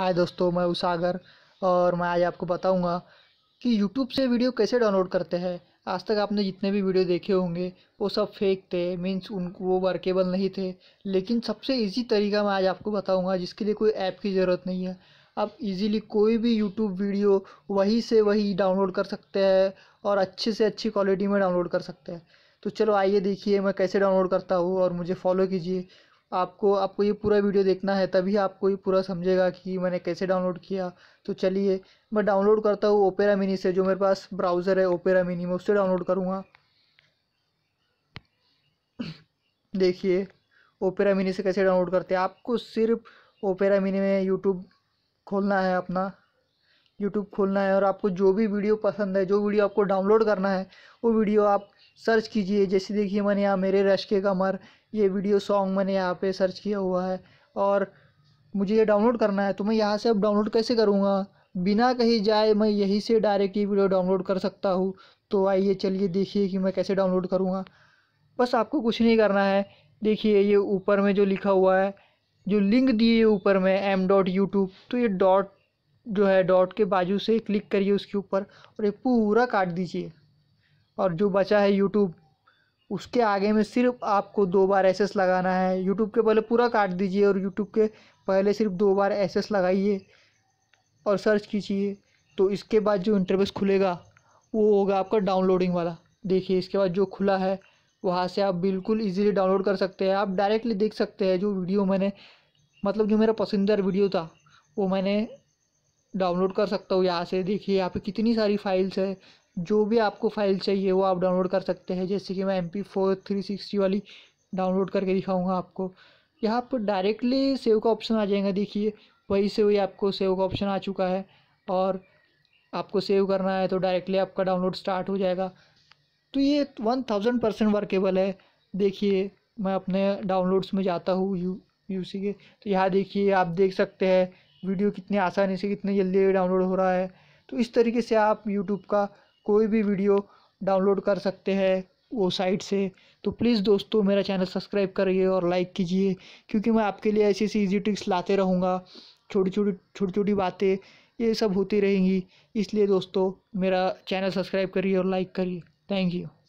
हाय दोस्तों मैं उसागर और मैं आज आपको बताऊंगा कि YouTube से वीडियो कैसे डाउनलोड करते हैं आज तक आपने जितने भी वीडियो देखे होंगे वो सब फेक थे मीन्स उन वो वर्केबल नहीं थे लेकिन सबसे इजी तरीका मैं आज आपको बताऊंगा जिसके लिए कोई ऐप की ज़रूरत नहीं है आप इजीली कोई भी यूट्यूब वीडियो वहीं से वही डाउनलोड कर सकते हैं और अच्छे से अच्छी क्वालिटी में डाउनलोड कर सकते हैं तो चलो आइए देखिए मैं कैसे डाउनलोड करता हूँ और मुझे फॉलो कीजिए आपको आपको ये पूरा वीडियो देखना है तभी आपको ये पूरा समझेगा कि मैंने कैसे डाउनलोड किया तो चलिए मैं डाउनलोड करता हूँ ओपेरा मिनी से जो मेरे पास ब्राउज़र है ओपेरा मिनी मैं उससे डाउनलोड करूँगा देखिए ओपेरा मिनी से कैसे डाउनलोड करते हैं आपको सिर्फ ओपेरा मिनी में यूट्यूब खोलना है अपना यूट्यूब खोलना है और आपको जो भी वीडियो पसंद है जो वीडियो आपको डाउनलोड करना है वो वीडियो आप सर्च कीजिए जैसे देखिए मैंने यहाँ मेरे रश के कमर ये वीडियो सॉन्ग मैंने यहाँ पे सर्च किया हुआ है और मुझे ये डाउनलोड करना है तो मैं यहाँ से अब डाउनलोड कैसे करूँगा बिना कहीं जाए मैं यहीं से डायरेक्ट ये वीडियो डाउनलोड कर सकता हूँ तो आइए चलिए देखिए कि मैं कैसे डाउनलोड करूँगा बस आपको कुछ नहीं करना है देखिए ये ऊपर में जो लिखा हुआ है जो लिंक दिए ऊपर में एम डॉट यूट्यूब तो ये डॉट जो है डॉट के बाजू से क्लिक करिए उसके ऊपर और ये पूरा काट दीजिए और जो बचा है यूट्यूब उसके आगे में सिर्फ आपको दो बार एस लगाना है यूट्यूब के पहले पूरा काट दीजिए और यूट्यूब के पहले सिर्फ दो बार एस लगाइए और सर्च कीजिए तो इसके बाद जो इंटरफेस खुलेगा वो होगा आपका डाउनलोडिंग वाला देखिए इसके बाद जो खुला है वहाँ से आप बिल्कुल इजीली डाउनलोड कर सकते हैं आप डायरेक्टली देख सकते हैं जो वीडियो मैंने मतलब जो मेरा पसंदीदा वीडियो था वो मैंने डाउनलोड कर सकता हूँ यहाँ से देखिए यहाँ पे कितनी सारी फाइल्स है जो भी आपको फाइल चाहिए वो आप डाउनलोड कर सकते हैं जैसे कि मैं M P four three sixty वाली डाउनलोड करके दिखाऊंगा आपको यहाँ पर डायरेक्टली सेव का ऑप्शन आ जाएगा देखिए वही से वही आपको सेव का ऑप्शन आ चुका है और आपको सेव करना है तो डायरेक्टली आपका डाउनलोड स्टार्ट हो जाएगा तो ये वन थाउजेंड परसेंट वर्केबल है देखिए मैं अपने डाउनलोड्स में जाता हूँ यू यू सी के तो यहाँ देखिए आप देख सकते हैं वीडियो कितनी आसानी से कितनी जल्दी डाउनलोड हो रहा है तो इस तरीके से आप यूट्यूब का कोई भी वीडियो डाउनलोड कर सकते हैं वो साइट से तो प्लीज़ दोस्तों मेरा चैनल सब्सक्राइब करिए और लाइक कीजिए क्योंकि मैं आपके लिए ऐसी ऐसी ईजी ट्रिक्स लाते रहूँगा छोटी छोटी छोटी छोटी बातें ये सब होती रहेंगी इसलिए दोस्तों मेरा चैनल सब्सक्राइब करिए और लाइक करिए थैंक यू